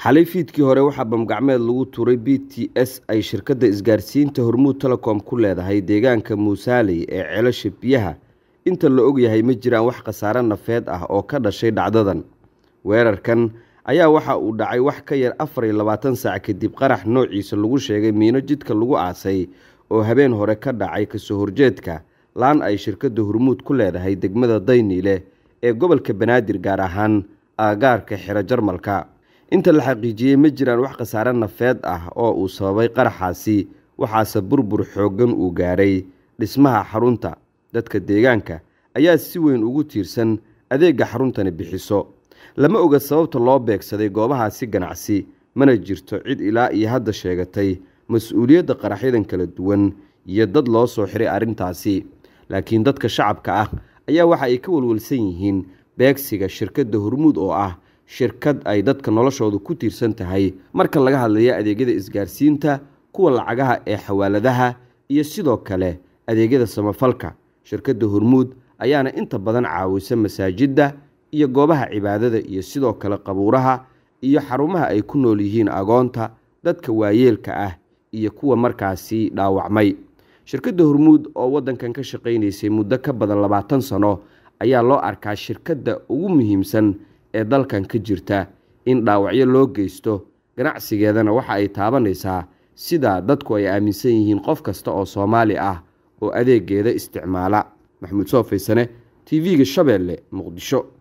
xalay fiidkii hore waxaa bamgacmeed lagu tuuray b t s ay shirkadda isgaarsiinta hormuud telecom ku leedahay deegaanka muusaaley ee celasha biyaha inta la og yahay ma jiraan wax khasaare nafeed ah oo ka dhashay dhacdadan weerarkan ayaa waxa uu dhacay wax ka yar afar iyo labaatan saac kadib qarax noociisa lagu sheegay miino jidka lagu aasay oo habeen hore ka dhacay kasoo horjeedka laan ay shirkadda hormuud ku leedahay degmada dayniile ee gobolka banaadir gaar ahaan aagaarka xero jarmalka inta la xaqiijiyey ma jiraan wax khasaare nafeed ah oo uu sababay qaraxaasi waxaase burbur xooggan uu gaadhay dhismaha xarunta dadka deegaanka ayaa si weyn ugu tiirsan adeegga xaruntani bixiso lama oga sababta loo beegsaday goobahaasi ganacsi mana jirto cid ilaa iyo hadda sheegatay mas-uuliyadda qaraxyadan kala duwan iyo dad loo soo xiray arrintaasi laakiin dadka shacabka ah ayaa waxa ay ka walwalsan yihiin beegsiga shirkadda hormuud oo ah shirkad ay dadka noloshooda ku tiirsan tahay marka laga hadlayo adeegyada isgaarsiinta kuwa lacagaha ee xawaaladaha iyo sidoo kale adeegyada samafalka shirkadda hormuud ayaana inta badan caawisa masaajidda iyo goobaha cibaadada iyo sidoo kale qabuuraha iyo xarumaha ay ku nool yihiin agoonta dadka waayeelka ah iyo kuwa markaasi dhaawacmay shirkadda hormuud oo waddankan ka shaqaynaysay muddo ka badan labaatan sano ayaa loo arkaa shirkadda ugu muhiimsan ee dalkan ka jirta in dhaawacyo loo geysto ganacsigeedana waxa ay taabanaysaa sidaa dadku ay aaminsan yihiin qof kasta oo soomaali ah oo adeeggeeda isticmaala maxamuud soo faysane tv-ga shabeelle muqdisho